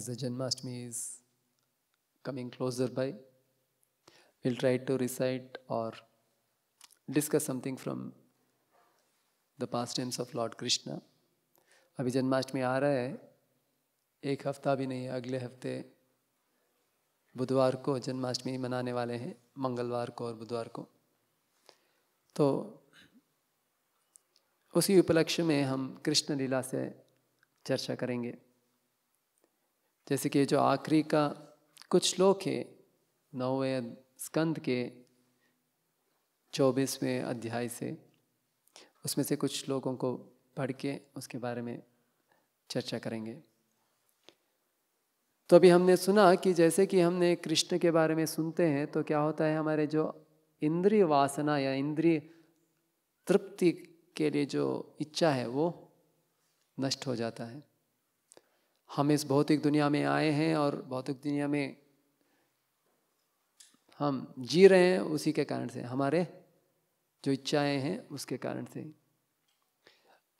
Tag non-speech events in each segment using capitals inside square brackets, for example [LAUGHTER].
as the Janmashtami is coming closer by, we'll try to recite or discuss something from the past times of lord Krishna अभी जन्माष्टमी आ रहा है एक हफ्ता भी नहीं है अगले हफ्ते बुधवार को जन्माष्टमी मनाने वाले हैं मंगलवार को और बुधवार को तो उसी उपलक्ष्य में हम कृष्ण लीला से चर्चा करेंगे जैसे कि जो आखिरी का कुछ श्लोक है नौवें स्कंद के चौबीसवें अध्याय से उसमें से कुछ श्लोकों को पढ़ के उसके बारे में चर्चा करेंगे तो अभी हमने सुना कि जैसे कि हमने कृष्ण के बारे में सुनते हैं तो क्या होता है हमारे जो इंद्रिय वासना या इंद्रिय तृप्ति के लिए जो इच्छा है वो नष्ट हो जाता है हम इस भौतिक दुनिया में आए हैं और भौतिक दुनिया में हम जी रहे हैं उसी के कारण से हमारे जो इच्छाएं हैं उसके कारण से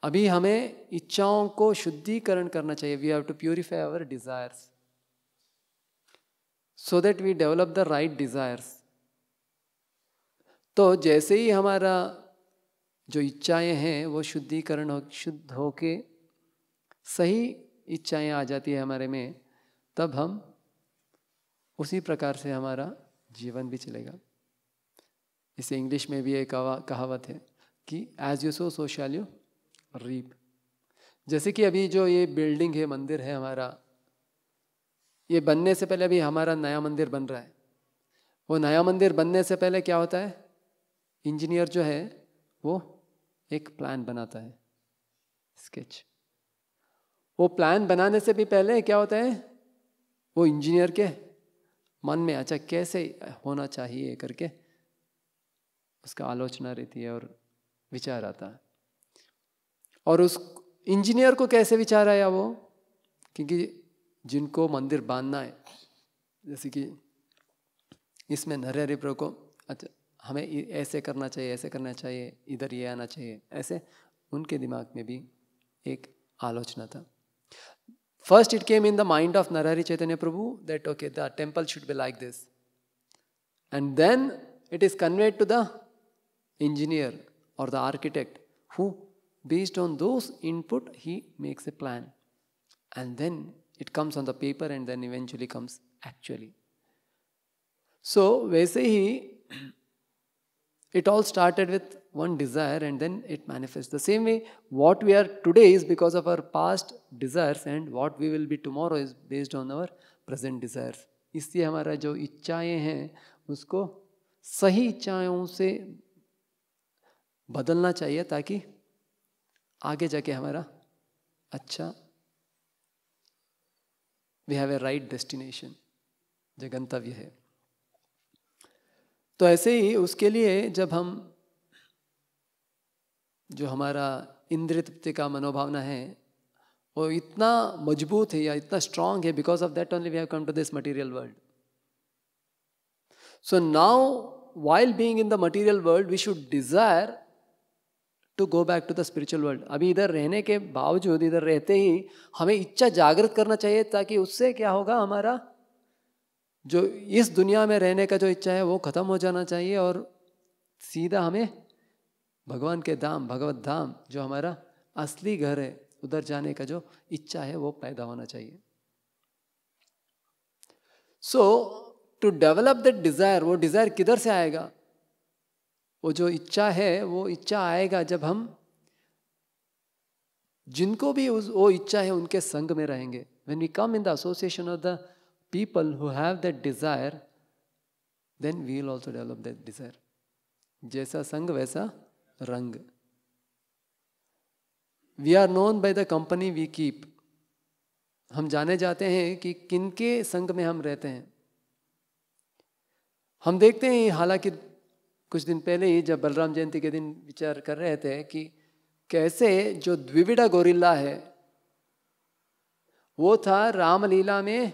अभी हमें इच्छाओं को शुद्धिकरण करना चाहिए we have to purify our desires so that we develop the right desires तो जैसे ही हमारा जो इच्छाएं हैं वो शुद्धिकरण हो शुद्ध होके सही इच्छाएं आ जाती है हमारे में तब हम उसी प्रकार से हमारा जीवन भी चलेगा इसे इंग्लिश में भी एक कहावत है कि as you sow so shall you reap जैसे कि अभी जो ये बिल्डिंग है मंदिर है हमारा ये बनने से पहले अभी हमारा नया मंदिर बन रहा है वो नया मंदिर बनने से पहले क्या होता है इंजीनियर जो है वो एक प्लान बनाता है स्केच वो प्लान बनाने से भी पहले क्या होता है वो इंजीनियर के मन में अच्छा कैसे होना चाहिए करके उसका आलोचना रहती है और विचार आता है और उस इंजीनियर को कैसे विचार आया वो क्योंकि जिनको मंदिर बांधना है जैसे कि इसमें नरे प्रो को अच्छा हमें ऐसे करना चाहिए ऐसे करना चाहिए इधर ये आना चाहिए ऐसे उनके दिमाग में भी एक आलोचना था First, it came in the mind of Narari Chaitanya Prabhu that, okay, the temple should be like this. And then it is conveyed to the engineer or the architect who, based on those input, he makes a plan. And then it comes on the paper and then eventually comes actually. So, vaisehi, it all started with one desire and then it manifests. The same way, what we are today is because of our past desires, and what we will be tomorrow is based on our present desires. इसलिए हमारा जो इच्छाएं हैं उसको सही इच्छाओं से बदलना चाहिए ताकि आगे जाके हमारा अच्छा we have a right destination जो गंतव्य है तो ऐसे ही उसके लिए जब हम जो हमारा इंद्रिय तृप्ति का मनोभावना है वो इतना मजबूत है या इतना स्ट्रांग है because of that only we have come to this material world so now while being in the material world we should desire to go back to the spiritual world अभी इधर रहने के बावजूद इधर रहते ही हमें इच्छा जागृत करना चाहिए ताकि उससे क्या होगा हमारा जो इस दुनिया में रहने का जो इच्छा है वो ख़त्म हो जाना चाहिए और सीधा हमें भगवान के धाम भगवत धाम जो हमारा असली घर है उधर जाने का जो इच्छा है वो पैदा होना चाहिए so to develop that desire वो डिज़ायर किधर से आएगा वो जो इच्छा है वो इच्छा आएगा जब हम जिनको भी उस वो इच्छा है उनके संग में रहेंगे when we come in the association of the people who have that desire then we'll also develop that desire जैसा संग वैसा रंग we are known by the company we keep हम जाने जाते हैं कि किनके संग में हम रहते हैं हम देखते हैं हालांकि कुछ दिन पहले ही जब बलराम जयंती के दिन विचार कर रहे थे कि कैसे जो द्विविडा गोरिल्ला है वो था रामलीला में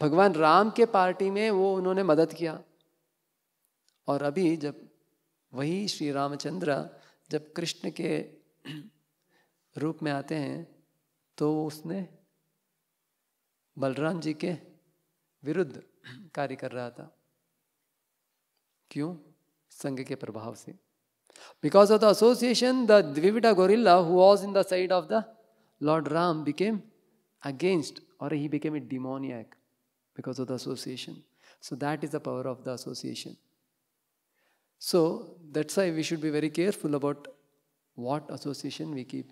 भगवान राम के पार्टी में वो उन्होंने मदद किया और अभी जब वही श्री रामचंद्र जब कृष्ण के रूप में आते हैं तो उसने बलराम जी के विरुद्ध कार्य कर रहा था क्यों संघ के प्रभाव से because of the association the Dvivida gorilla who was in the side of the lord Ram became against और he became a demoniac because of the association so that is the power of the association so that's why we should be very careful about what association we keep.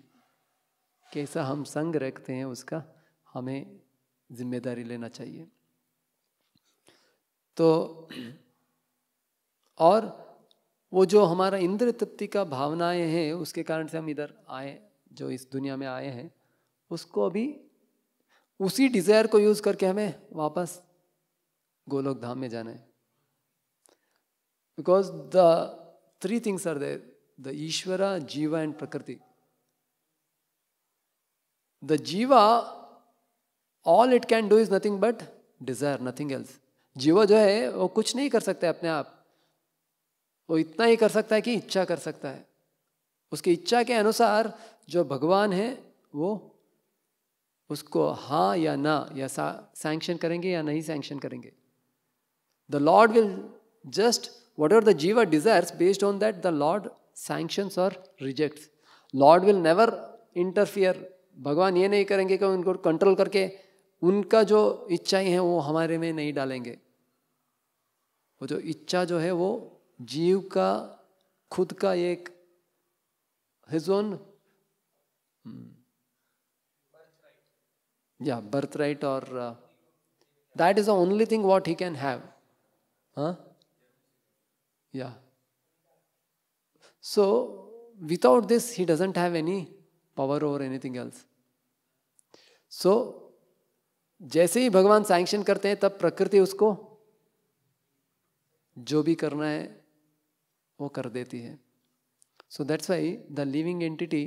कैसा हम संग रखते हैं उसका हमें जिम्मेदारी लेना चाहिए तो और वो जो हमारा इंद्र तृप्ति का भावनाएं हैं उसके कारण से हम इधर आए जो इस दुनिया में आए हैं उसको अभी उसी डिज़ायर को यूज़ करके हमें वापस गोलोक धाम में जाना है because the three things are there the Ishvara, Jiva, and Prakriti. The Jiva, all it can do is nothing but desire, nothing else. जीवा जो है वो कुछ नहीं कर सकते अपने आप वो इतना ही कर सकता है कि इच्छा कर सकता है उसकी इच्छा के अनुसार जो भगवान है वो उसको हाँ या ना या सैंक्शन करेंगे या नहीं सैंक्शन करेंगे the lord will just whatever the jiva desires, based on that, the Lord sanctions or rejects. Lord will never interfere. भगवान ये नहीं करेंगे कि उनको कंट्रोल करके उनका जो इच्छाएं हैं वो हमारे में नहीं डालेंगे वो जो इच्छा जो है वो जीव का खुद का एक हिजोन या बर्थ राइट और that is the only thing what he can have हाँ Yeah. So, without this, he doesn't have any power over anything else. So, जैसे ही भगवान सैंक्शन करते हैं तब प्रकृति उसको जो भी करना है वो कर देती है so that's why the living entity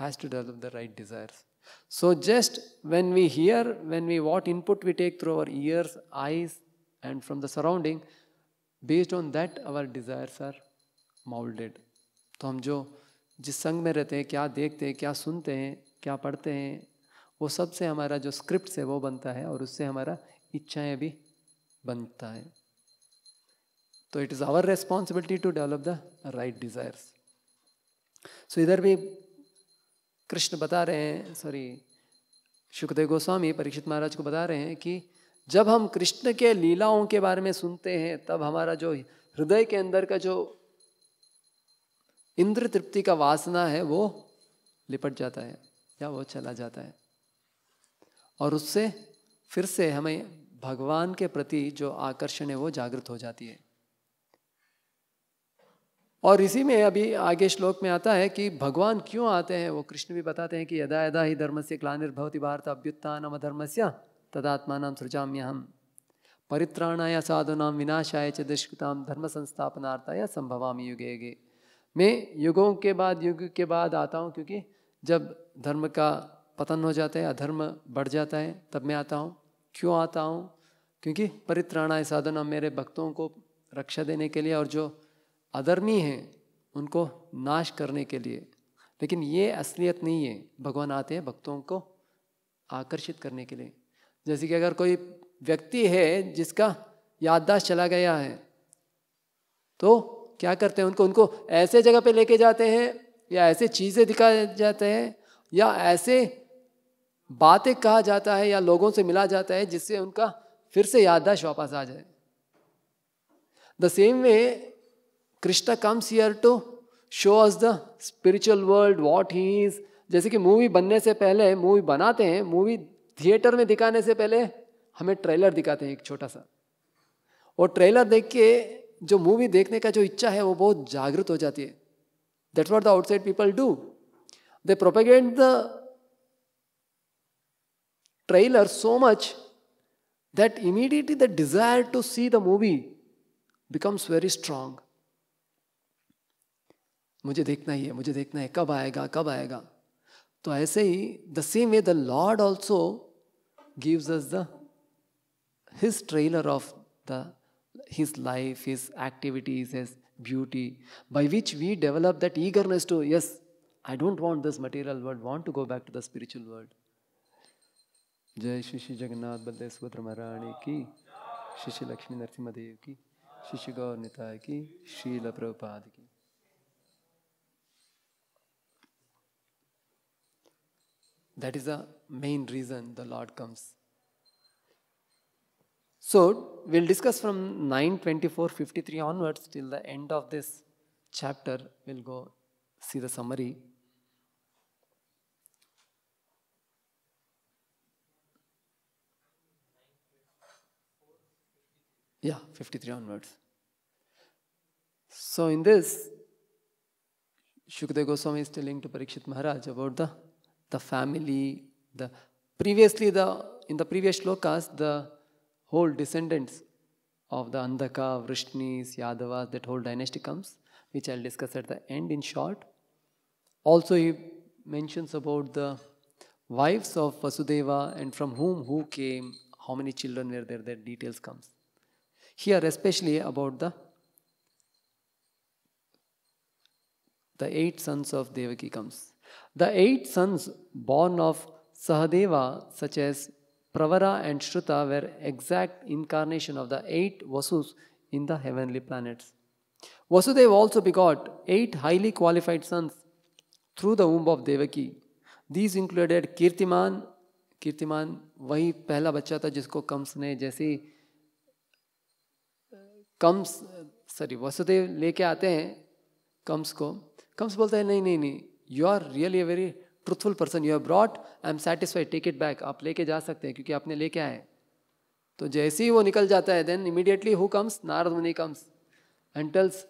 has to develop the right desires So just when we hear, when we what input we take through our ears, eyes, and from the surrounding, based on that our desires are moulded तो हम जो जिस संग में रहते हैं क्या देखते हैं क्या सुनते हैं क्या पढ़ते हैं वो सबसे हमारा जो स्क्रिप्ट है वो बनता है और उससे हमारा इच्छाएं भी बनता है तो it is our responsibility to develop the right desires so इधर भी कृष्ण बता रहे हैं सॉरी सुखदेव गोस्वामी परीक्षित महाराज को बता रहे हैं कि जब हम कृष्ण के लीलाओं के बारे में सुनते हैं तब हमारा जो हृदय के अंदर का जो इंद्र तृप्ति का वासना है वो लिपट जाता है या वो चला जाता है और उससे फिर से हमें भगवान के प्रति जो आकर्षण है वो जागृत हो जाती है और इसी में अभी आगे श्लोक में आता है कि भगवान क्यों आते हैं वो कृष्ण भी बताते हैं कि यदा यदा ही धर्म से क्लानिर्भवती भारत अभ्युत्थान धर्म से तदात्मा सृजाम्यहम परित्राणाय साधुना विनाशाय च दुष्कृताम धर्म संस्थापनार्थाय संभवामी युगे युगे मैं युगों के बाद युग के बाद आता हूँ क्योंकि जब धर्म का पतन हो जाता है अधर्म बढ़ जाता है तब मैं आता हूँ क्यों आता हूँ क्योंकि परित्राणाय साधना मेरे भक्तों को रक्षा देने के लिए और जो अधर्मी हैं उनको नाश करने के लिए लेकिन ये असलियत नहीं है भगवान आते हैं भक्तों को आकर्षित करने के लिए जैसे कि अगर कोई व्यक्ति है जिसका याददाश्त चला गया है तो क्या करते हैं उनको उनको ऐसे जगह पे लेके जाते हैं या ऐसे चीज़ें दिखाए जाते हैं या ऐसे बातें कहा जाता है या लोगों से मिला जाता है जिससे उनका फिर से याददाश्त वापस आ जाए the same way Krishna comes here to show us the spiritual world what he is जैसे कि मूवी बनने से पहले मूवी बनाते हैं मूवी थिएटर में दिखाने से पहले हमें ट्रेलर दिखाते हैं एक छोटा सा और ट्रेलर देख के जो मूवी देखने का जो इच्छा है वो बहुत जागृत हो जाती है that what the outside people do they propagate the trailer so much that immediately the desire to see the movie becomes very strong मुझे देखना ही है मुझे देखना है कब आएगा कब आएगा तो ऐसे ही the same way the lord also gives us the his trailer of the his life, his activities, his beauty, by which we develop that eagerness to, yes, I don't want this material world, want to go back to the spiritual world. जय श्री श्री जगन्नाथ बलदेव सुभद्र महाराणी की श्री श्री लक्ष्मी नरसिम्हा देव की श्री श्री गौर निताय की शील प्रभुपाद की That is the main reason the Lord comes. So we'll discuss from nine twenty-four fifty-three onwards till the end of this chapter. We'll go see the summary. Yeah, 53 onwards. So in this, Shukdev Goswami is telling to Parikshit Maharaj about the the family, the previously the in the previous shlokas, the whole descendants of the Andhaka, Vrishnis, Yadavas, that whole dynasty comes, which I'll discuss at the end in short. Also, he mentions about the wives of Vasudeva and from whom who came, how many children were there, that details comes. Here, especially about the the eight sons of Devaki comes. The eight sons born of Sahadeva, such as Pravara and Shruta, were exact incarnation of the eight Vasus in the heavenly planets. Vasudeva also begot eight highly qualified sons through the womb of Devaki. These included Kirtiman, कीर्तिमान वही पहला बच्चा था जिसको कंस ने जैसे Kans sorry Vasudev लेके आते हैं कंस को कंस बोलता है नहीं नहीं नहीं you are really a very truthful person you have brought I am satisfied take it back आप लेके जा सकते हैं क्योंकि आपने लेके आए तो जैसे ही वो निकल जाता है then immediately who comes Narad Muni comes and tales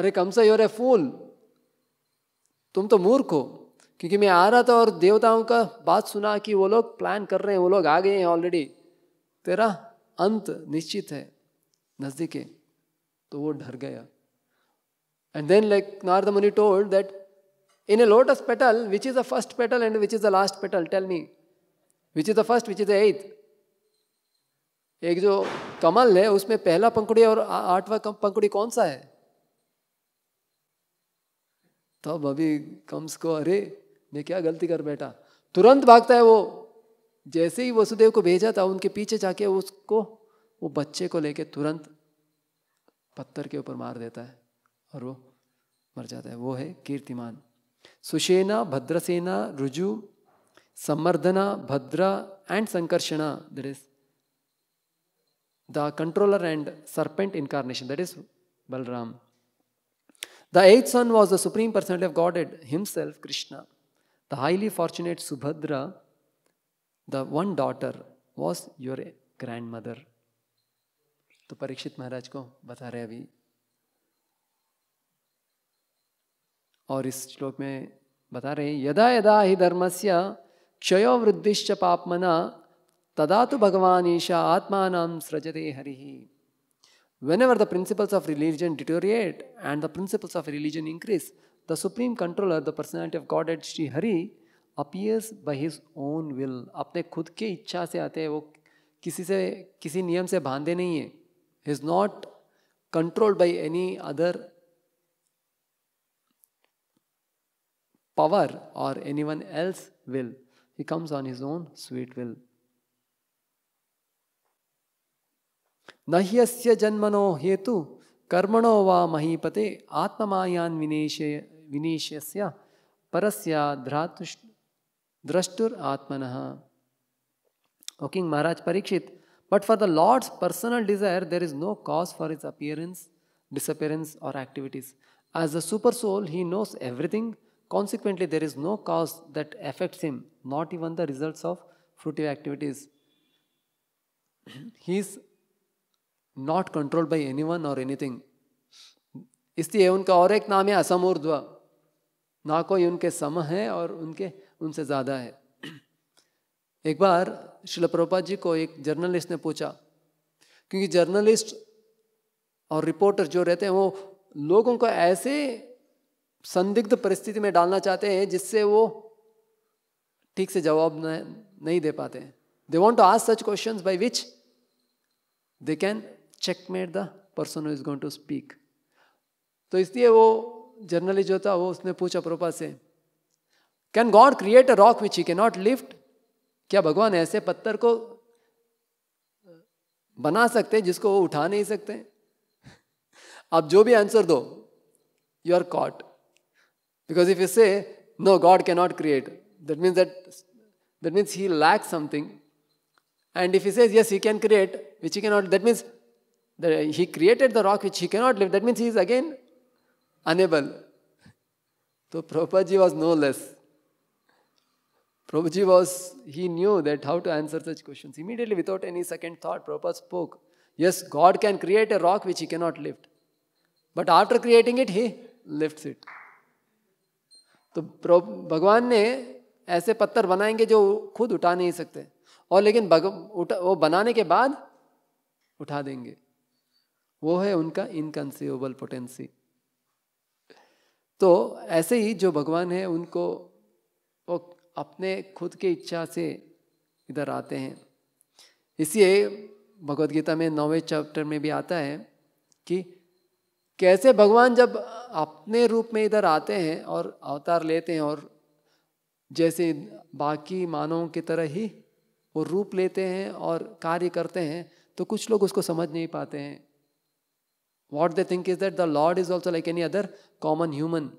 अरे कम सा योर ए फूल तुम तो मूर्ख हो क्योंकि मैं आ रहा था और देवताओं का बात सुना कि वो लोग प्लान कर रहे हैं वो लोग आ गए हैं ऑलरेडी तेरा अंत निश्चित है नज़दीक है तो वो डर गया and then like Narad Muni told that In a lotus petal, which is the first petal and which is the last petal? Tell me. Which is the first, which is the eighth? एक जो कमल है उसमें पहला पंखुड़ी और आठवां पंखुड़ी कौन सा है तब अभी कंस को अरे मैं क्या गलती कर बैठा तुरंत भागता है वो जैसे ही वसुदेव को भेजा था उनके पीछे जाके उसको वो बच्चे को लेके तुरंत पत्थर के ऊपर मार देता है और वो मर जाता है वो है कीर्तिमान सुषेना भद्रसेना रुजु संवर्धना भद्र and Sankarshan that is the controller and serpent incarnation that is Balram the eighth son was the supreme personality of Godhead himself Krishna the highly fortunate Subhadra the one daughter was your grandmother तो परीक्षित महाराज को बता रहे अभी और इस श्लोक में बता रहे हैं यदा यदा ही धर्म से क्षय वृद्धिश्च पापमना तदा तो भगवान ईशा आत्मा नाम सृजते Hari whenever the principles of religion deteriorate and the principles of religion increase the supreme controller the personality of Godhead Shri Hari appears by his own will अपने खुद के इच्छा से आते हैं वो किसी से किसी नियम से बांधे नहीं है is not controlled by any other power or anyone else will. He comes on his own sweet will. नह्यस्य जन्मनो हेतु कर्मणो वा महीपते आत्ममायान् विनेशय विनेशस्य परस्य ध्रातुष् द्रष्टुर आत्मनः O King Maharaj Parikshit, but for the Lord's personal desire, there is no cause for its appearance, disappearance, or activities. As the super soul, he knows everything Consequently, there is no cause that affects him, not even the results of fruitive activities. he is not controlled by anyone or anything. इसलिए उनका और एक नाम है असमूर्ध्व ना कोई उनके सम है और उनके उनसे ज़्यादा है एक बार शिल प्रभुपाद जी को एक जर्नलिस्ट ने पूछा क्योंकि जर्नलिस्ट और रिपोर्टर जो रहते हैं वो लोगों को ऐसे संदिग्ध परिस्थिति में डालना चाहते हैं जिससे वो ठीक से जवाब नहीं दे पाते हैं they want to ask such question by which they can checkmate the person is going to speak तो इसलिए वो जर्नलिस्ट जो था वो उसने पूछा प्रोपा से can God create a rock which he can not lift क्या भगवान ऐसे पत्थर को बना सकते हैं जिसको वो उठा नहीं सकते [LAUGHS] आप जो भी आंसर दो you are caught Because if you say, no, God cannot create, that means that that means he lacks something. And if he says, yes, he can create, which he cannot, that means that he created the rock which he cannot lift. That means he is again unable. So Prabhupada was no less. Prabhuji was, he knew that how to answer such questions. Immediately, without any second thought, Prabhupada spoke. Yes, God can create a rock which he cannot lift. But after creating it, he lifts it. तो भगवान ने ऐसे पत्थर बनाएंगे जो खुद उठा नहीं सकते और लेकिन भग उठा वो बनाने के बाद उठा देंगे वो है उनका इनकनसीबल पोटेंसी तो ऐसे ही जो भगवान है उनको वो अपने खुद की इच्छा से इधर आते हैं इसलिए भगवदगीता गीता में नौवें चैप्टर में भी आता है कि कैसे भगवान जब अपने रूप में इधर आते हैं और अवतार लेते हैं और जैसे बाकी मानवों की तरह ही वो रूप लेते हैं और कार्य करते हैं तो कुछ लोग उसको समझ नहीं पाते हैं what they think is that the Lord is also like any other common human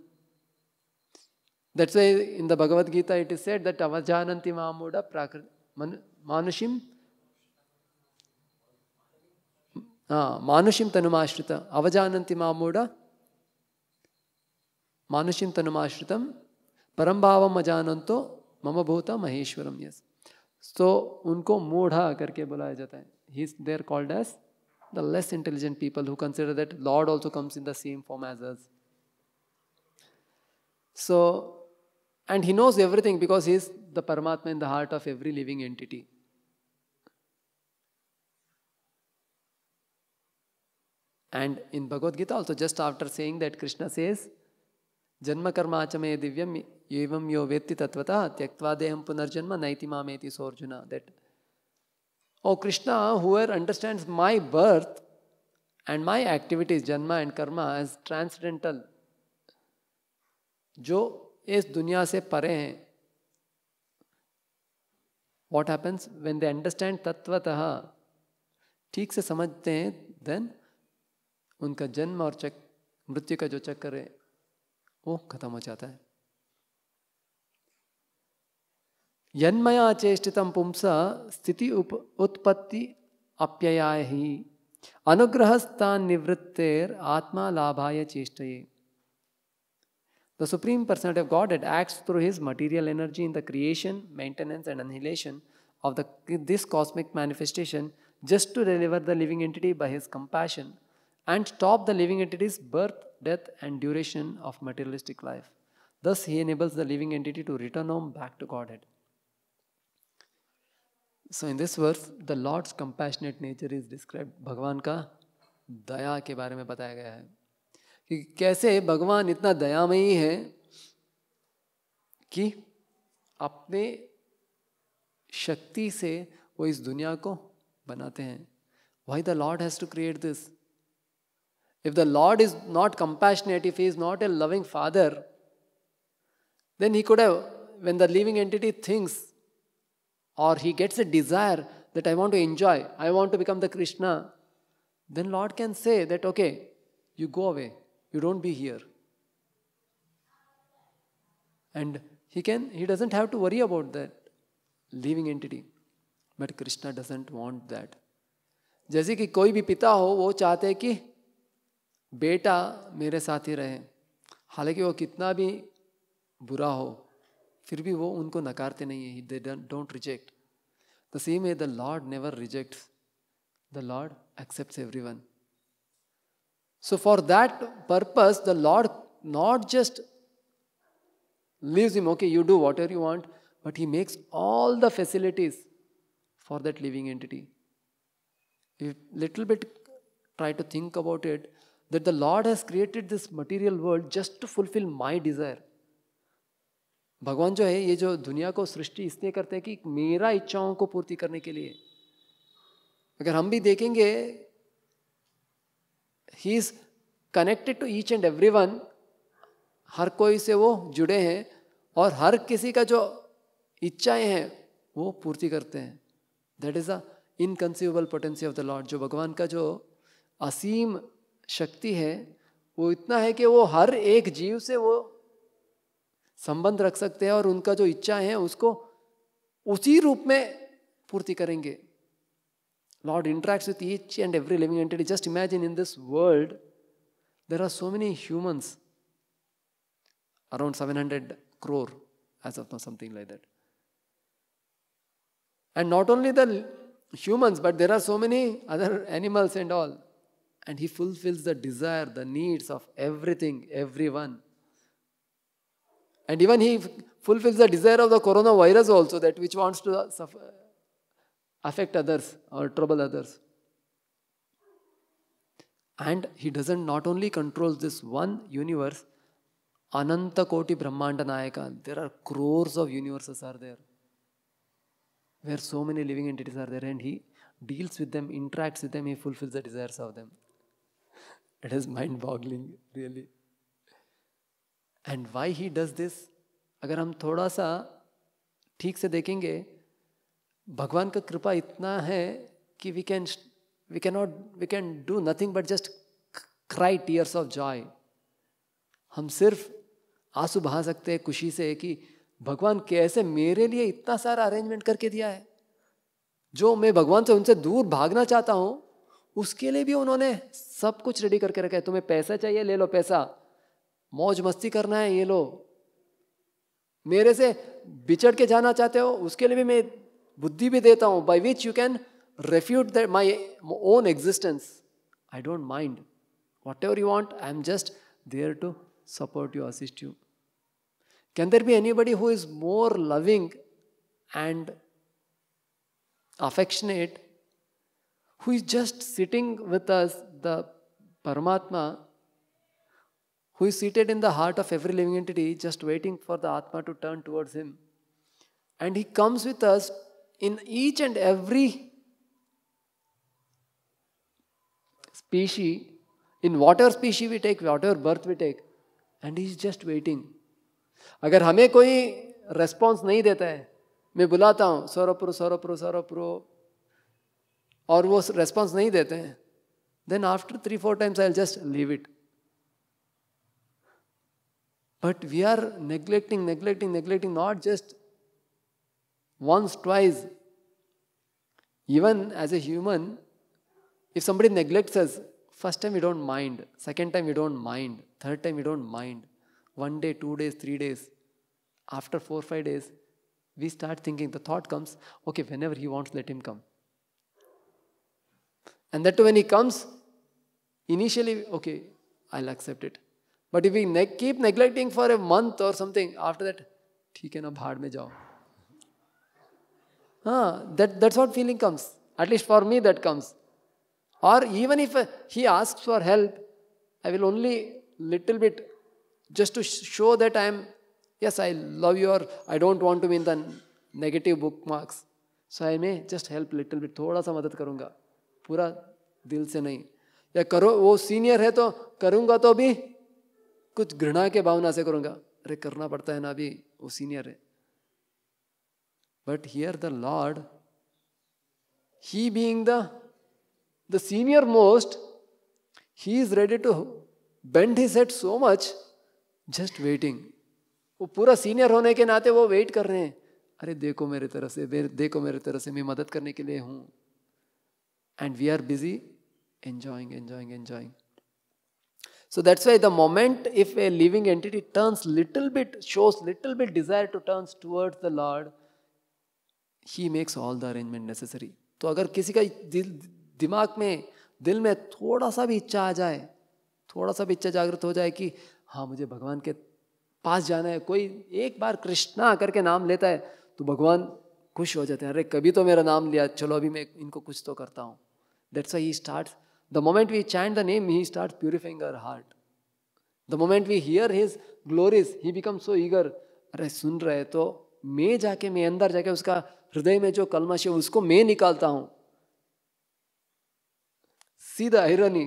that's way in the Bhagavad Gita it is set that अवजानंती मामूड प्राकृत मानुषिम मनुष्य तनुमाश्रित अवजानन्ति मूड मनुष्य तनुमाश्रित परम भाव अजानंतो मम भूता महेश्वरम यस तो उनको मूढ़ा करके बुलाया जाता है he is there called as the less intelligent people who consider that Lord also comes in the same form as us so and he knows everything because he is the Paramatma in the heart of every living entity And in Bhagavad Gita also just after saying that Krishna says, Janma karma achame divyam evam yo vetti tatvata tyaktva deham punarjanma naiti mameti sorjuna. That, oh Krishna, whoever understands my birth and my activities, janma and karma as transcendental, जो इस दुनिया से परे हैं what happens when they understand तत्वतः ठीक से समझते हैं देन उनका जन्म और चक मृत्यु का जो चक्कर है वो खत्म हो जाता है यन्मया चेष्टितम पुंसा स्थिति उप उत्पत्ति अप्यया ही अनुग्रहस्थान निवृत्तेर आत्मा लाभाय चेष्टये The Supreme Personality of Godhead acts through His material energy in the creation, maintenance, and annihilation of the, this cosmic manifestation just to deliver the living entity by His compassion and stop the living entity's birth, death, and duration of materialistic life. Thus, he enables the living entity to return home back to Godhead. So, in this verse, the Lord's compassionate nature is described. भगवान का दया के बारे में बताया गया है कि कैसे भगवान इतना दयामयी है कि अपने शक्ति से वो इस दुनिया को बनाते हैं why the Lord has to create this If the Lord is not compassionate, if He is not a loving Father, then He could have, when the living entity thinks or he gets a desire that I want to enjoy, I want to become the Krishna, then Lord can say that, okay, you go away, you don't be here. And he can he doesn't have to worry about that living entity. But Krishna doesn't want that. जैसे कि कोई भी पिता हो वो चाहते हैं कि बेटा मेरे साथ ही रहे हालांकि वो कितना भी बुरा हो फिर भी वो उनको नकारते नहीं है they don't reject the same है the Lord never reject the Lord accept every one so for that purpose the Lord not just leaves him okay you do whatever you want but he makes all the facilities for that living entity little bit try to think about it that the Lord has created this material world just to fulfill my desire. भगवान जो है ये जो दुनिया को सृष्टि इसलिए करते हैं कि मेरा इच्छाओं को पूर्ति करने के लिए अगर हम भी देखेंगे he is connected to each and every one हर कोई से वो जुड़े हैं और हर किसी का जो इच्छाएं हैं वो पूर्ति करते हैं that is a inconceivable potency of the Lord जो भगवान का जो असीम शक्ति है वो इतना है कि वो हर एक जीव से वो संबंध रख सकते हैं और उनका जो इच्छा है उसको उसी रूप में पूर्ति करेंगे Lord interact with each and every living entity just imagine in this world there are so many humans around seven hundred crore as of something like that and not only the humans but there are so many other animals and all and he fulfills the desire, the needs of everything, everyone. And even he fulfills the desire of the coronavirus also, that which wants to suffer, affect others or trouble others. And he doesn't not only controls this one universe, Ananta Koti Brahmanda Nayaka, there are crores of universes are there, where so many living entities are there, and he deals with them, interacts with them, he fulfills the desires of them. It is mind boggling, really. And why he does this अगर हम थोड़ा सा ठीक से देखेंगे भगवान का कृपा इतना है कि we can we can not we can do nothing but just cry tears of joy हम सिर्फ आंसू बहा सकते हैं खुशी से कि भगवान कैसे मेरे लिए इतना सारा अरेंजमेंट करके दिया है जो मैं भगवान से उनसे दूर भागना चाहता हूँ उसके लिए भी उन्होंने सब कुछ रेडी करके रखा है तुम्हें पैसा चाहिए ले लो पैसा मौज मस्ती करना है ये लो मेरे से बिछड़ के जाना चाहते हो उसके लिए भी मैं बुद्धि भी देता हूं by which you can refute my own existence I don't mind whatever you want I am just there to support you assist you can there be anybody who is more loving and affectionate who is just sitting with us, the Paramatma, who is seated in the heart of every living entity, just waiting for the Atma to turn towards him. And he comes with us in each and every species, in whatever species we take, whatever birth we take, and he is just waiting. अगर हमें कोई response नहीं देता है मैं बुलाता हूँ सौरभ प्रो सौरभ प्रो सौरभ प्रो और वो रेस्पॉन्स नहीं देते हैं then after three four times I just leave it but we are neglecting neglecting neglecting not just once twice even as a human if somebody neglects us first time you don't mind second time you don't mind third time you don't mind one day two days three days after four five days we start thinking the thought comes okay whenever he wants let him come And that when he comes, initially, okay, I'll accept it. But if we keep neglecting for a month or something, after that, ठीक है ना भाड़ में जाओ हाँ that that's what feeling comes at least for me that comes or even if uh, he asks for help I will only little bit just to show that I am yes I love you or I don't want to be in the negative bookmarks so I may just help little bit थोड़ा सा मदद करूँगा पूरा दिल से नहीं या करो वो सीनियर है तो करूँगा तो भी कुछ घृणा के भावना से करूँगा अरे करना पड़ता है ना अभी वो सीनियर है but here the Lord he being the the senior most he is ready to bend his head so much just waiting वो पूरा सीनियर होने के नाते वो वेट कर रहे हैं अरे देखो मेरे तरह से देखो मेरे तरह से मैं मदद करने के लिए हूँ and we are busy enjoying, enjoying, enjoying. So that's why the moment if a living entity turns little bit, shows little bit desire to turns towards the Lord, he makes all the arrangement necessary. तो अगर किसी का दिल दिमाग में दिल में थोड़ा सा भी इच्छा आ जाए थोड़ा सा भी इच्छा जागृत हो जाए कि हाँ मुझे भगवान के पास जाना है कोई एक बार कृष्णा करके नाम लेता है तो भगवान खुश हो जाते हैं अरे कभी तो मेरा नाम लिया चलो अभी मैं इनको कुछ तो करता हूँ That's why he starts, the moment we chant the name, he starts purifying our heart. The moment we hear his glories, he becomes so eager. अरे सुन रहे तो मैं जाके मैं अंदर जाके उसका हृदय में जो कलमश है उसको मैं निकालता हूं see the irony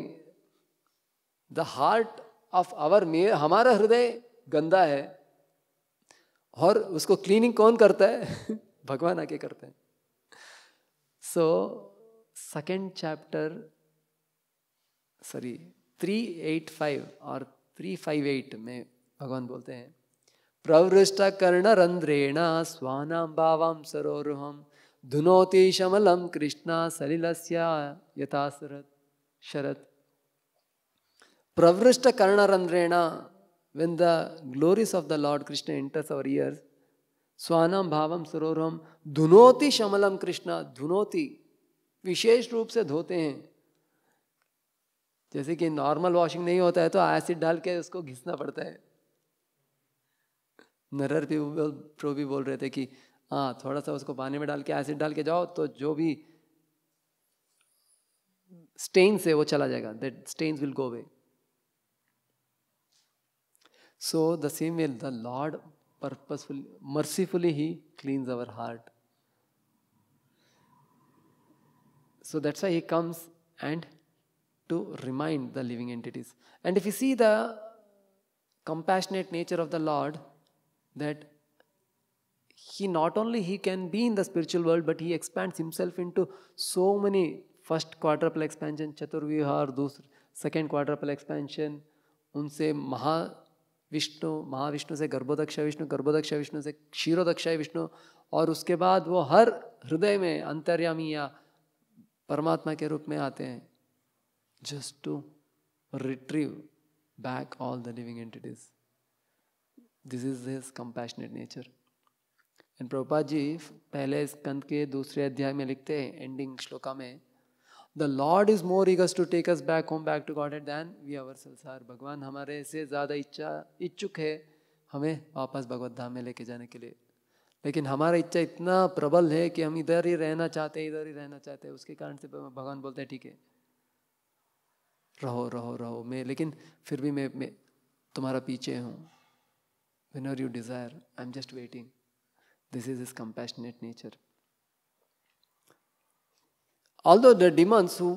the heart of our may हमारा हृदय गंदा है और उसको क्लीनिंग कौन करता है भगवान आके करते हैं so so, second chapter sorry three eight five और थ्री फाइव एट में भगवान बोलते हैं प्रवृष्ट कर्ण रंध्रेण स्वाना भावाम सरोहम धुनोति शमलम कृष्णा सलिल यथा शरत शरत प्रवृष्ट कर्ण रंध्रेण when the glories of the Lord Krishna enters our ears स्वाना भावम सरोहम धुनोति शमलम कृष्णा धुनोती विशेष रूप से धोते हैं जैसे कि नॉर्मल वॉशिंग नहीं होता है तो एसिड डाल के उसको घिसना पड़ता है नरर भी प्रो भी बोल रहे थे कि हाँ थोड़ा सा उसको पानी में डाल के एसिड डाल के जाओ तो जो भी स्टेन है वो चला जाएगा that stains will go away so the same way the Lord purposefully, mercifully he cleans our heart So that's why he comes and to remind the living entities. And if you see the compassionate nature of the Lord, that he not only he can be in the spiritual world, but he expands himself into so many first quadruple expansion, Chaturvihar, dusra second quadruple expansion, उनसे महा विष्णु महाविष्णु से गर्भोदक्ष विष्णु गर्भोदक्ष विष्णु से क्षीरोदक्ष विष्णु और उसके बाद वो हर हृदय में अंतर्यामी या परमात्मा के रूप में आते हैं just to retrieve back all the living entities this is his compassionate nature and Prabhupada ji पहले स्कंद के दूसरे अध्याय में लिखते हैं एंडिंग श्लोका में द लॉर्ड इज मोर इगस to take us back home back to Godhead than we our संसार भगवान हमारे से ज़्यादा इच्छा इच्छुक है हमें वापस भगवत धाम में लेके जाने के लिए लेकिन हमारा इच्छा इतना प्रबल है कि हम इधर ही रहना चाहते हैं इधर ही रहना चाहते हैं उसके कारण से भगवान बोलते हैं ठीक है रहो रहो रहो मैं लेकिन फिर भी मैं, मैं तुम्हारा पीछे हूँ when are you desire I am just waiting this is is compassionate nature all the demands who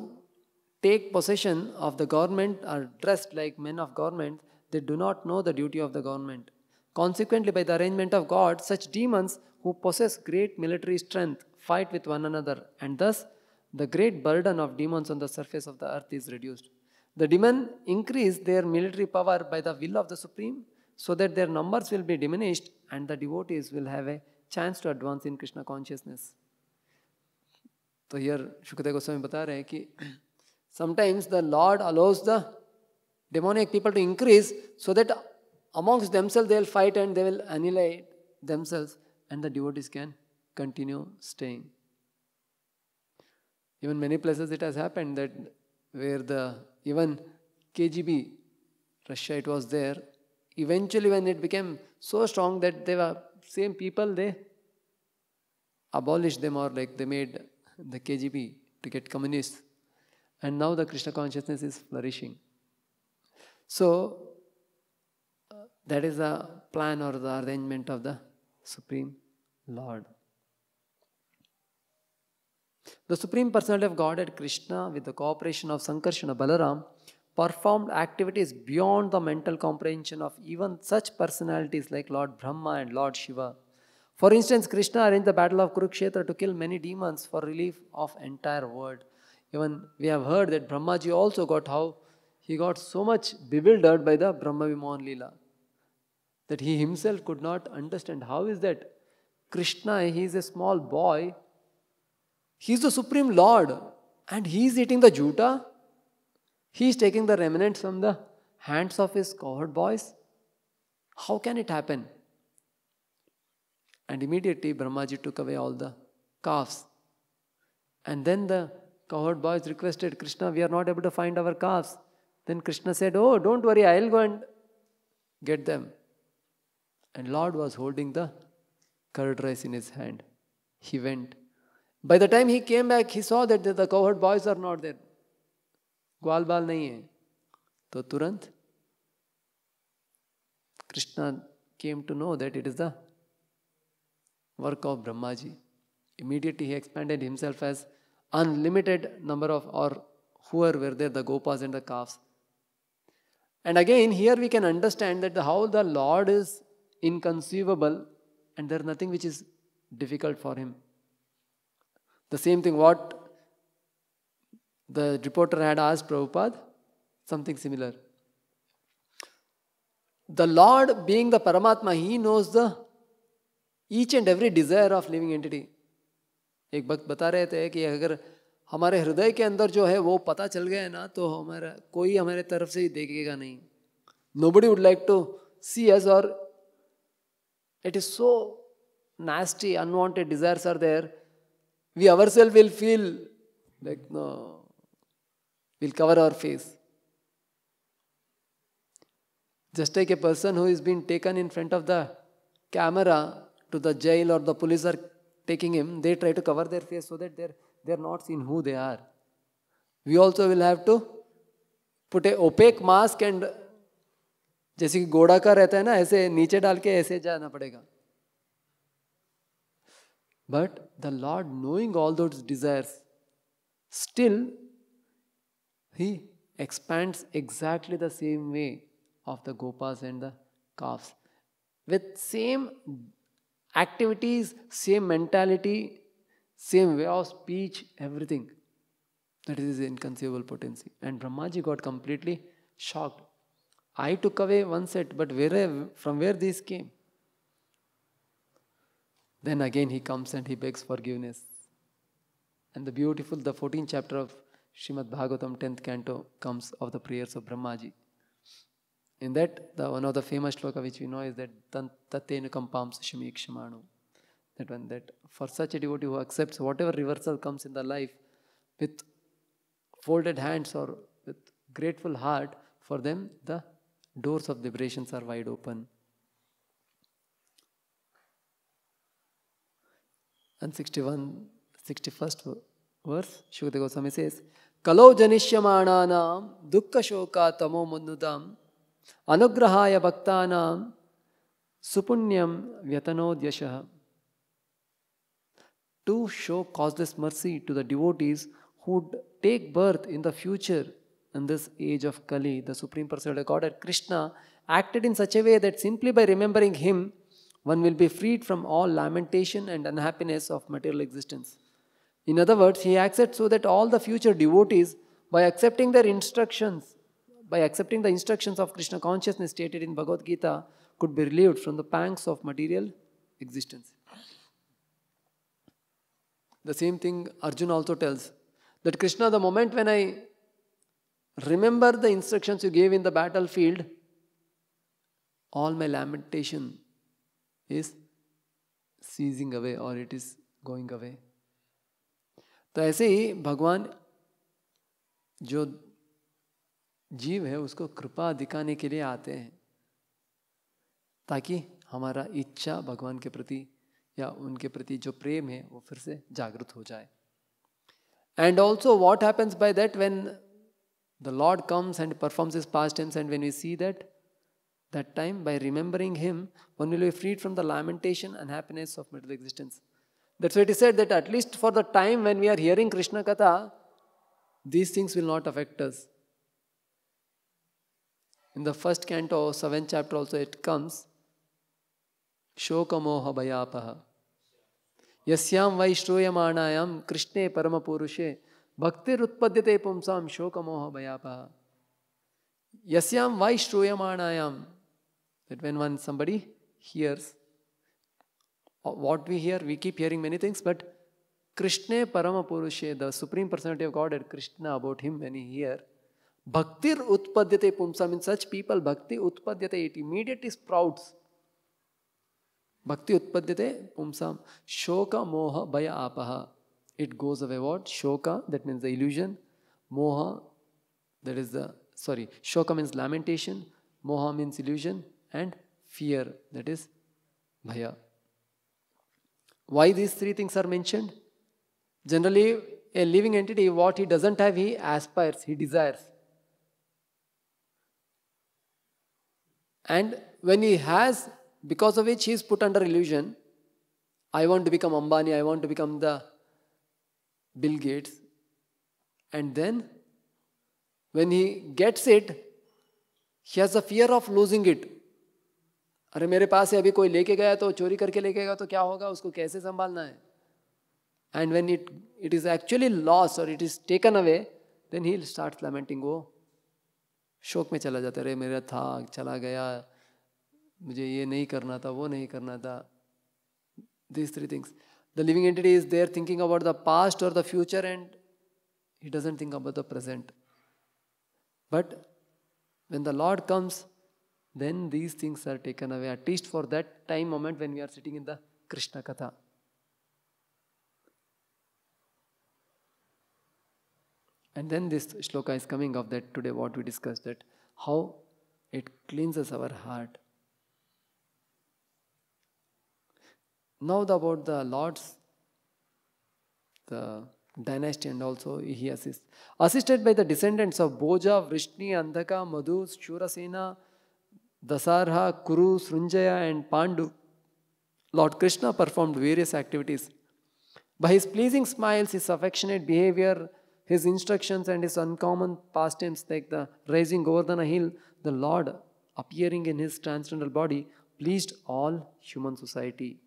take possession of the government are dressed like man of government they do not know the duty of the government Consequently, by the arrangement of God, such demons who possess great military strength fight with one another, and thus the great burden of demons on the surface of the earth is reduced. The demon increase their military power by the will of the Supreme, so that their numbers will be diminished and the devotees will have a chance to advance in Krishna consciousness. So here Shukadeva Goswami is telling हैं कि sometimes the Lord allows the demonic people to increase so amongst themselves they'll fight and they will annihilate themselves and the devotees can continue staying even many places it has happened that where the even kgb russia it was there eventually when it became so strong that they were same people they abolished them or like they made the kgb to get communists and now the krishna consciousness is flourishing so that is the plan or the arrangement of the Supreme Lord. The Supreme Personality of Godhead Krishna, with the cooperation of Sankarsana Balaram, performed activities beyond the mental comprehension of even such personalities like Lord Brahma and Lord Shiva. For instance, Krishna arranged the battle of Kurukshetra to kill many demons for relief of entire world. Even we have heard that Brahmaji also got how he got so much bewildered by the Brahma Viman Leela that he himself could not understand. How is that? Krishna, he is a small boy. He is the supreme lord and he is eating the juta. He is taking the remnants from the hands of his cohort boys. How can it happen? And immediately Brahmaji took away all the calves. And then the cowherd boys requested, Krishna, we are not able to find our calves. Then Krishna said, Oh, don't worry, I'll go and get them and Lord was holding the curd rice in his hand. He went. By the time he came back, he saw that the cowherd boys are not there. ग्वाल बाल नहीं है तो तुरंत Krishna came to know that it is the work of Brahma ji immediately he expanded himself as unlimited number of और whoever were there the gopas and the calves And again, here we can understand that how the Lord is inconceivable, and there's nothing which is difficult for him. The same thing what the reporter had asked Prabhupada, something similar. The Lord, being the Paramatma, he knows the each and every desire of living entity. एक भक्त बता रहे थे कि अगर हमारे हृदय के अंदर जो है वो पता चल गया है ना तो हमारा कोई हमारे तरफ से ही देखेगा नहीं Nobody would like to see us or It is so nasty, unwanted desires are there. We ourselves will feel like, no, we'll cover our face. Just like a person who is being taken in front of the camera to the jail or the police are taking him, they try to cover their face so that they're, they're not seen who they are. We also will have to put a opaque mask and जैसे कि घोड़ा का रहता है ना ऐसे नीचे डाल के ऐसे जाना पड़ेगा but the Lord knowing all those desire still he expand exactly the same way of the gopas and the calves with same activities same mentality same way of speech everything that is is inconceivable potency and Brahma ji got completely shocked I took away one set, but where, from where these came? Then again he comes and he begs forgiveness. And the beautiful, the 14th chapter of Shrimad Bhagavatam, 10th canto, comes of the prayers of Brahmaji. In that, the, one of the famous shloka which we know is that Tatenukam Pams Shamikshamanu. That one, that for such a devotee who accepts whatever reversal comes in the life with folded hands or with grateful heart, for them the doors of vibrations are wide open. And 61, 61st verse, Shukadeva Goswami says, Kalo janishyamananam dukkha shoka tamo munnudam anugrahaya bhaktanam supunyam vyatanodyashah. To show causeless mercy to the devotees who would take birth in the future in this age of Kali, the Supreme Personality of Godhead, Krishna, acted in such a way that simply by remembering him, one will be freed from all lamentation and unhappiness of material existence. In other words, he acted so that all the future devotees, by accepting their instructions, by accepting the instructions of Krishna consciousness stated in Bhagavad Gita, could be relieved from the pangs of material existence. The same thing Arjuna also tells that Krishna, the moment when I Remember the instructions you gave in the battlefield. All my lamentation is ceasing away और it is going away तो ऐसे ही भगवान जो जीव है उसको कृपा दिखाने के लिए आते हैं ताकि हमारा इच्छा भगवान के प्रति या उनके प्रति जो प्रेम है वो फिर से जागृत हो जाए and also what happens by that when The Lord comes and performs his pastimes, and when we see that, that time, by remembering him, one will be freed from the lamentation and happiness of material existence. That's why it is said that at least for the time when we are hearing Krishna Katha, these things will not affect us. In the first canto, seventh chapter also it comes, Shokamoha Bhayapaha. यस्यां वै श्रूयमाणायां कृष्णे परमपुरुषे भक्तिरुत्पद्यते पुंसा शोकमोह भयाप यस्याम वाई श्रूयमाणायाम that when one somebody hears what we hear we keep hearing many things but कृष्णे परम पुरुषे the supreme personality of Godhead Krishna about him many hear भक्तिर उत्पद्यते पुंसा मीन सच पीपल भक्ति उत्पद्यते इट इमीडिएट इज प्राउड्स भक्ति उत्पद्यते पुंसा शोक मोह भय आपहा it goes away what? Shoka, that means the illusion. Moha, that is the, sorry, Shoka means lamentation. Moha means illusion. And fear, that is bhaya. Why these three things are mentioned? Generally, a living entity, what he doesn't have, he aspires, he desires. And when he has, because of which he is put under illusion, I want to become Ambani, I want to become the Bill Gates. And then, when he gets it, he has a fear of losing it. अरे मेरे पास है अभी कोई लेके गया तो चोरी करके लेके गया तो क्या होगा उसको कैसे संभालना है and when it it is actually loss और it is taken away then he start lamenting वो शोक में चला जाता है अरे मेरा था चला गया मुझे ये नहीं करना था वो नहीं करना था this three things The living entity is there thinking about the past or the future and he doesn't think about the present. But when the Lord comes, then these things are taken away, at least for that time moment when we are sitting in the Krishna Katha. And then this shloka is coming of that today, what we discussed, that how it cleanses our heart. Now about the Lord's the dynasty and also he assists. Assisted by the descendants of Boja, Vrishni, Andhaka, Madhu, Shurasena, Dasarha, Kuru, Srinjaya and Pandu, Lord Krishna performed various activities. By his pleasing smiles, his affectionate behavior, his instructions and his uncommon pastimes like the rising Govardhana hill, the Lord appearing in his transcendental body pleased all human society.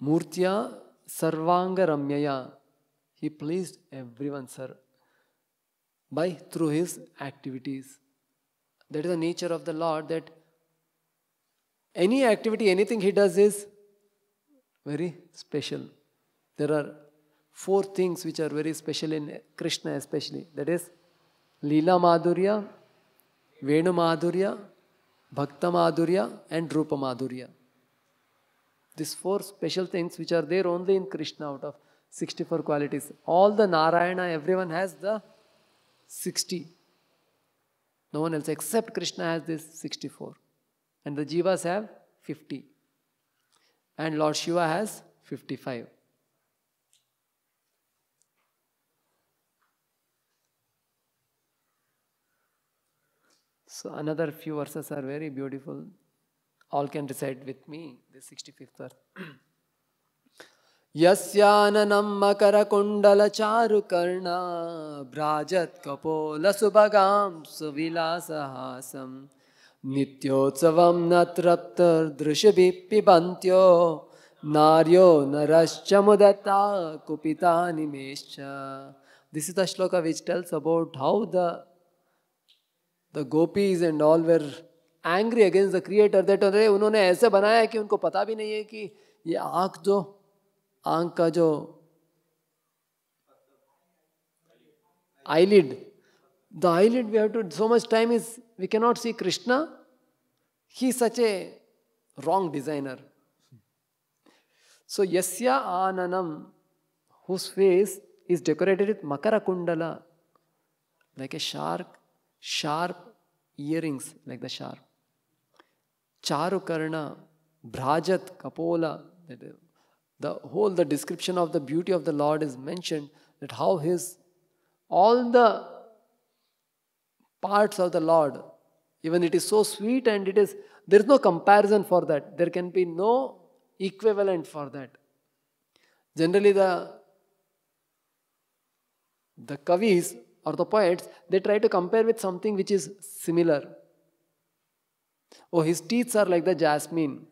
Murtya Sarvanga Ramyaya, he pleased everyone, sir, by through his activities. That is the nature of the Lord that any activity, anything he does is very special. There are four things which are very special in Krishna, especially that is Leela Madhurya, Venu Madhurya, Bhakta Madhurya, and Rupa Madhurya. these four special things which are there only in Krishna out of 64 qualities. All the Narayana, everyone has the 60. No one else except Krishna has this 64. And the Jivas have 50. And Lord Shiva has 55. So another few verses are very beautiful all can recite with me the 65th verse. यस्याननं मकरकुण्डलचारुकर्णा भ्राजत्कपोलसुभगां सुविलासहासं नित्योत्सवं न तृप्तर्दृशुभिः पिबन्त्यो नार्यो नरश्च मुदता कुपितानिमेश्च this is the shloka which tells about how the the gopis and all were angry against the creator that उन्होंने ऐसे बनाया है कि उनको पता भी नहीं है कि ये आंख जो आंख का जो eyelid the eyelid we have to so much time is we can not see Krishna he such a wrong designer so यस्या आननम whose face is decorated with मकर कुंडला like a shark sharp earrings like the sharp Charukarna, Brajat, Kapola. The whole the description of the beauty of the Lord is mentioned that how his all the parts of the Lord, even it is so sweet and it is there is no comparison for that. There can be no equivalent for that. Generally, the the kavis or the poets they try to compare with something which is similar Oh, his teeth are like the jasmine.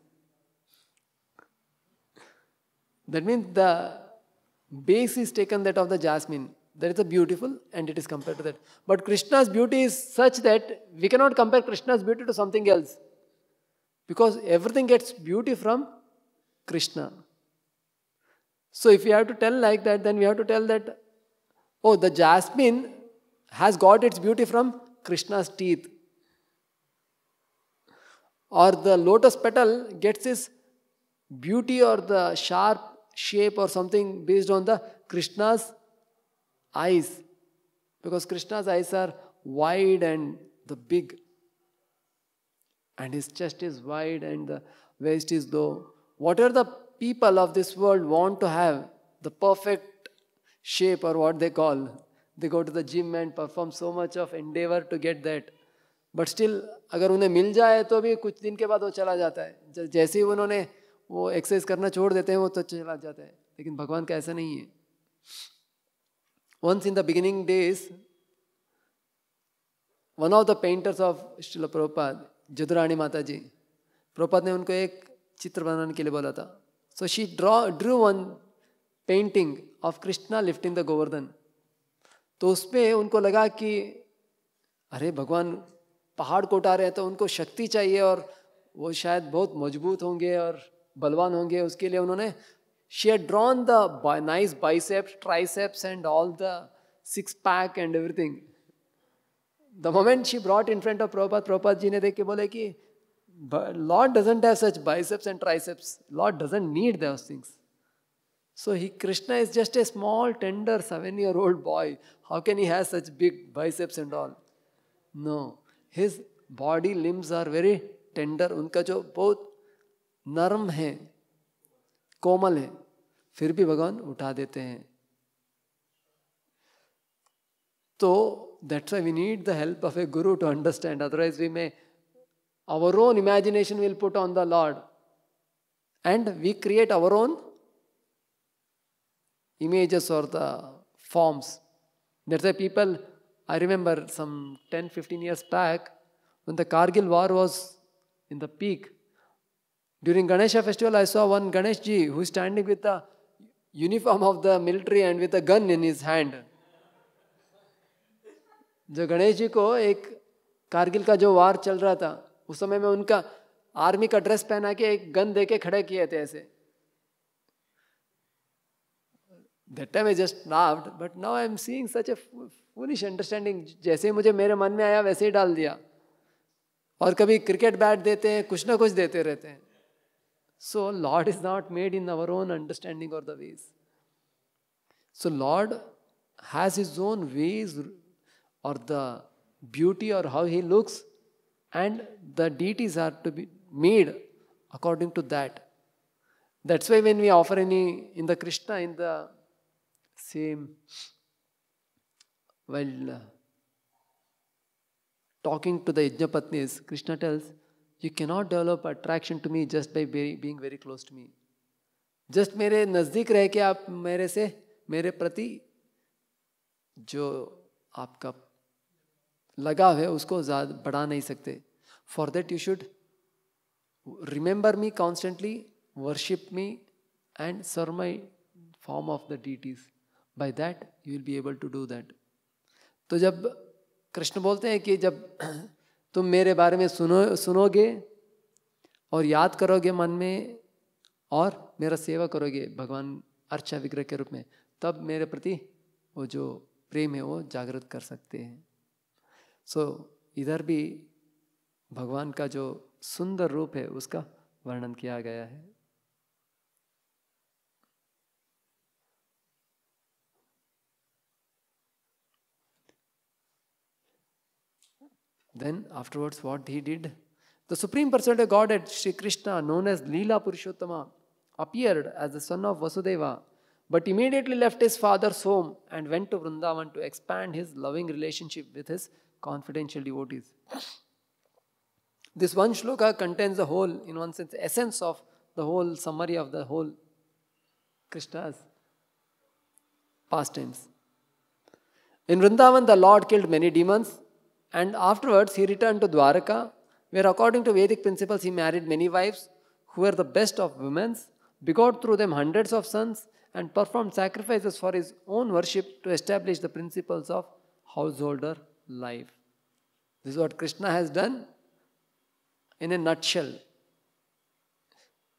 That means the base is taken that of the jasmine. That is a beautiful and it is compared to that. But Krishna's beauty is such that we cannot compare Krishna's beauty to something else. Because everything gets beauty from Krishna. So if we have to tell like that, then we have to tell that, oh, the jasmine has got its beauty from Krishna's teeth or the lotus petal gets its beauty or the sharp shape or something based on the Krishna's eyes. Because Krishna's eyes are wide and the big. And his chest is wide and the waist is low. What are the people of this world want to have? The perfect shape or what they call. They go to the gym and perform so much of endeavor to get that. But still अगर उन्हें मिल जाए तो भी कुछ दिन के बाद वो चला जाता है जैसे ही उन्होंने वो एक्सरसाइज करना छोड़ देते हैं वो तो चला जाता है लेकिन भगवान का ऐसा नहीं है once in the beginning days one of the painters of Srila Prabhupada Jadurani माता जी प्रोपाद ने उनको एक चित्र बनाने के लिए बोला था so she draw drew one painting of Krishna lifting the Govardhan तो उसमें उनको लगा कि अरे भगवान पहाड़ को उठा रहे हैं तो उनको शक्ति चाहिए और वो शायद बहुत मजबूत होंगे और बलवान होंगे उसके लिए उन्होंने she had drawn the nice biceps triceps and all the six pack and everything the moment she brought in front of Prabhupada Prabhupada ji ने देख के बोले कि लॉर्ड डजेंट है such biceps and triceps Lord doesn't need this things so he Krishna is just a small tender seven year old boy how can he have such big biceps and all no his body limbs are very tender उनका जो बहुत नरम है कोमल है फिर भी भगवान उठा देते हैं तो that's we need the help of a guru to understand otherwise we may our own imagination will put on the Lord and we create our own images और the forms that's a people I remember some 10, 15 years back when the Kargil war was in the peak. During Ganesha festival, I saw one Ganesh ji who is standing with the uniform of the military and with a gun in his hand. जो गणेश जी को एक कारगिल का जो वार चल रहा था उस समय में उनका आर्मी का ड्रेस पहना के एक गन दे के खड़े किए थे ऐसे that time I just laughed but now I am seeing such a पूरी अंडरस्टैंडिंग जैसे मुझे मेरे मन में आया वैसे ही डाल दिया और कभी क्रिकेट बैट देते हैं कुछ ना कुछ देते रहते हैं so lord is not made in our own understanding और the ways so lord has his own ways और द ब्यूटी और how he looks and the deity is are to be made according to that that's why when we offer any in the Krishna in the same While uh, talking to the Yajnapatnis, Krishna tells, You cannot develop attraction to me just by being very close to me. Just मेरे नज़दीक रह के आप मेरे से मेरे प्रति जो आपका लगाव है उसको ज़्यादा बढ़ा नहीं सकते for that you should remember me constantly worship me and serve my form of the deities by that you will be able to do that तो जब कृष्ण बोलते हैं कि जब [CLEARS THROAT] तुम मेरे बारे में सुनो सुनोगे और याद करोगे मन में और मेरा सेवा करोगे भगवान अर्चा विग्रह के रूप में तब मेरे प्रति वो जो प्रेम है वो जागृत कर सकते हैं सो so, इधर भी भगवान का जो सुंदर रूप है उसका वर्णन किया गया है Then afterwards, what he did? The Supreme Personality of Godhead, Sri Krishna, known as Leela Purushottama, appeared as the son of Vasudeva, but immediately left his father's home and went to Vrindavan to expand his loving relationship with his confidential devotees. This one shloka contains the whole, in one sense, essence of the whole summary of the whole Krishna's pastimes. In Vrindavan, the Lord killed many demons and afterwards, he returned to Dwaraka, where according to Vedic principles, he married many wives who were the best of women, begot through them hundreds of sons, and performed sacrifices for his own worship to establish the principles of householder life. This is what Krishna has done in a nutshell.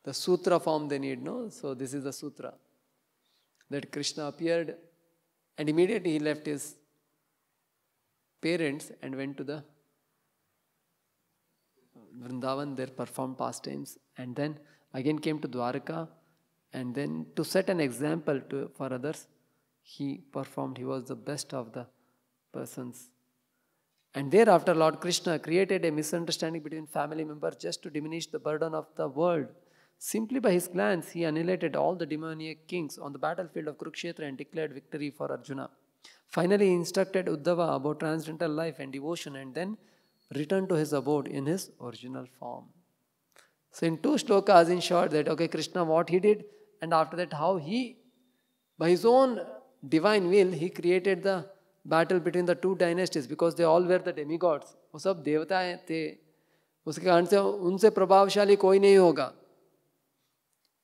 The sutra form they need, no? So, this is the sutra that Krishna appeared and immediately he left his parents and went to the Vrindavan, there performed pastimes, and then again came to Dwarka, and then to set an example to, for others, he performed, he was the best of the persons. And thereafter, Lord Krishna created a misunderstanding between family members just to diminish the burden of the world. Simply by his glance, he annihilated all the demoniac kings on the battlefield of Kurukshetra and declared victory for Arjuna. Finally, he instructed Uddhava about transcendental life and devotion and then returned to his abode in his original form. So, in two shlokas, in short, that okay, Krishna, what he did, and after that, how he, by his own divine will, he created the battle between the two dynasties because they all were the demigods वो सब देवता हैं थे उसके कारण से उनसे प्रभावशाली कोई नहीं होगा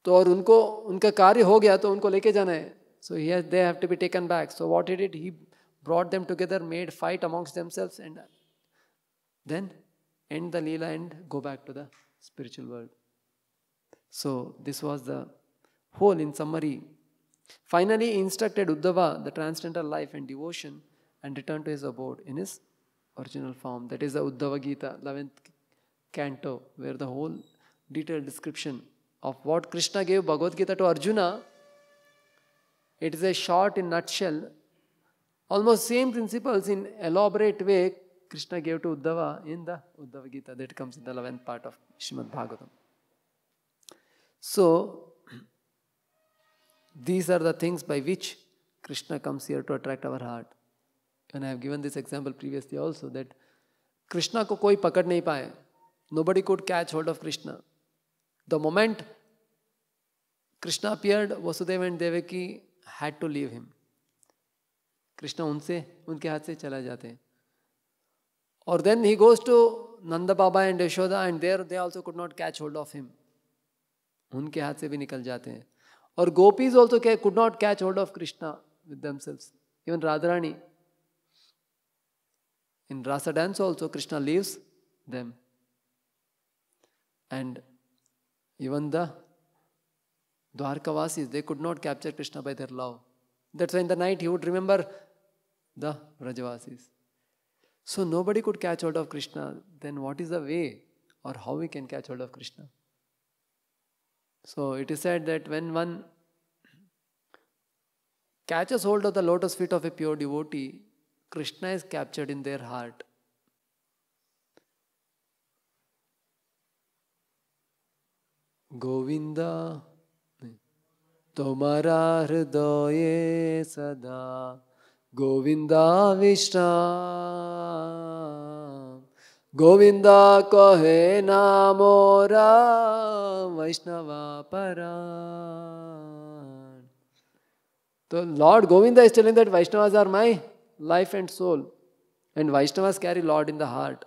तो और उनको उनका कार्य हो गया तो उनको लेके जाना है So here they have to be taken back. So what he did, he brought them together, made fight amongst themselves, and then end the lila and go back to the spiritual world. So this was the whole in summary. Finally, he instructed Uddhava, the transcendental life and devotion, and returned to his abode in his original form. That is the Uddhava Gita, 11th canto, where the whole detailed description of what Krishna gave Bhagavad Gita to Arjuna It is a short in nutshell. Almost same principles in elaborate way Krishna gave to Uddhava in the Uddhava Gita that comes in the 11th part of Shrimad Bhagavatam. So, these are the things by which Krishna comes here to attract our heart. And I have given this example previously also that Krishna ko koi pakad nahi paaye Nobody could catch hold of Krishna. The moment Krishna appeared, Vasudeva and Devaki had to leave him Krishna उनसे उनके हाथ से चला जाते हैं और then he goes to Nand Baba and Yashoda and there they also could not catch hold of him उनके हाथ से भी निकल जाते हैं और गोपीज ऑल्सो क्या could not catch hold of Krishna with dam damsels even Radharani in rasa dance also Krishna leaves them and even the Dwarkavasis, they could not capture Krishna by their love. That's why in the night he would remember the Rajavasis. So nobody could catch hold of Krishna. Then what is the way or how we can catch hold of Krishna? So it is said that when one catches hold of the lotus feet of a pure devotee, Krishna is captured in their heart. Govinda तुम्हारा हृदय सदा गोविंदा विश्राम गोविंदा कहे नामोरा वैष्णवा परा तो lord Govinda is telling that Vaishnavas are my life and soul and Vaishnavas carry lord in the heart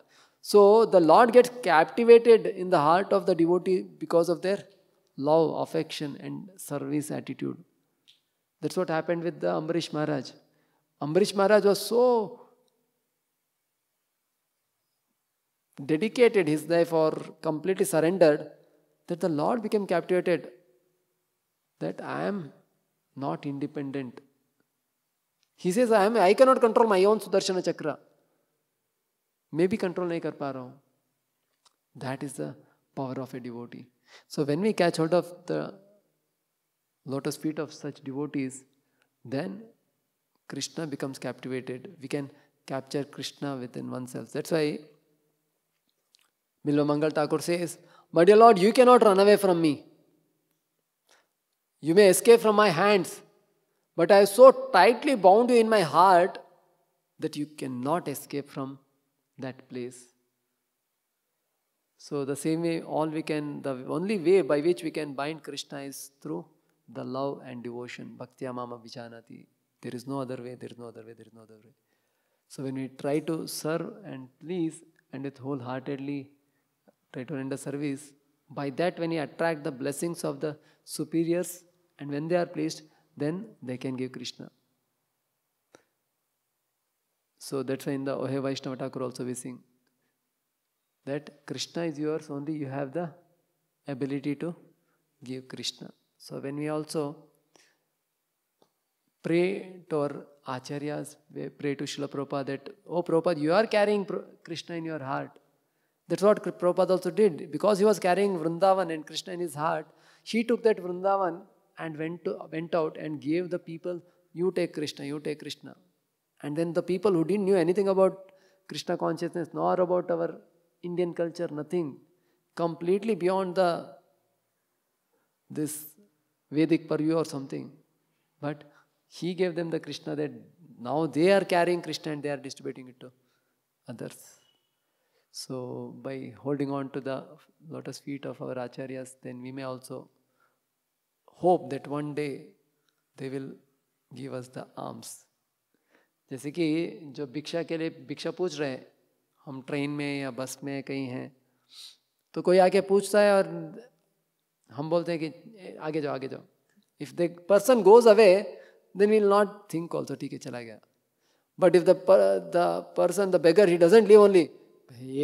so the lord gets captivated in the heart of the devotee because of their love, affection, and service attitude. That's what happened with the Ambarish Maharaj. Ambarish Maharaj was so dedicated his life or completely surrendered that the Lord became captivated that I am not independent. He says, I, am, I cannot control my own Sudarshana Chakra. Maybe control nahi kar pa That is the power of a devotee. So when we catch hold of the lotus feet of such devotees, then Krishna becomes captivated. We can capture Krishna within oneself. That's why Milo Mangal Thakur says, My dear Lord, you cannot run away from me. You may escape from my hands, but I have so tightly bound you in my heart that you cannot escape from that place so the same way, all we can, the only way by which we can bind Krishna is through the love and devotion. bhakti, mama vijanati. There is no other way, there is no other way, there is no other way. So when we try to serve and please and with wholeheartedly try to render service, by that when you attract the blessings of the superiors and when they are pleased, then they can give Krishna. So that's why in the Ohe Vaishnava Thakur also we sing, that Krishna is yours only you have the ability to give Krishna. So when we also pray to our acharyas, we pray to Srila Prabhupada that, oh Prabhupada, you are carrying Krishna in your heart. That's what Prabhupada also did. Because he was carrying Vrindavan and Krishna in his heart, he took that Vrindavan and went, to, went out and gave the people, you take Krishna, you take Krishna. And then the people who didn't knew anything about Krishna consciousness nor about our Indian culture, nothing. Completely beyond the this Vedic purview or something. But he gave them the Krishna that now they are carrying Krishna and they are distributing it to others. So by holding on to the lotus feet of our acharyas, then we may also hope that one day they will give us the alms. जैसे कि जो भिक्षा के लिए भिक्षा पूछ रहे हैं हम ट्रेन में या बस में कहीं हैं तो कोई आके पूछता है और हम बोलते हैं कि आगे जाओ आगे जाओ if the person goes away then we'll not think also ठीक है चला गया but if the person the beggar he doesn't leave only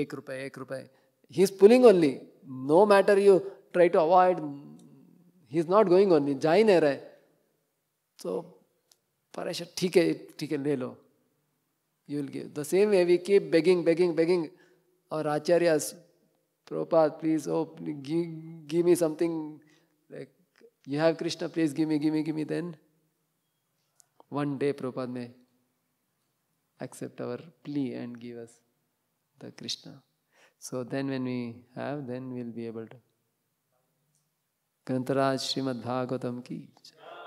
एक रुपये एक रुपये he is pulling only no matter you try to avoid he is not going only जा ही नहीं रहे तो परेशान ठीक है ठीक है ले लो You will give. The same way we keep begging, begging, begging our acharyas, Prabhupada, please, oh, give, give me something. Like, you have Krishna, please give me, give me, give me. Then one day Prabhupada may accept our plea and give us the Krishna. So then when we have, then we'll be able to. Srimad Bhagavatam ki,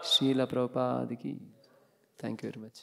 Srila Prabhupada ki. Thank you very much.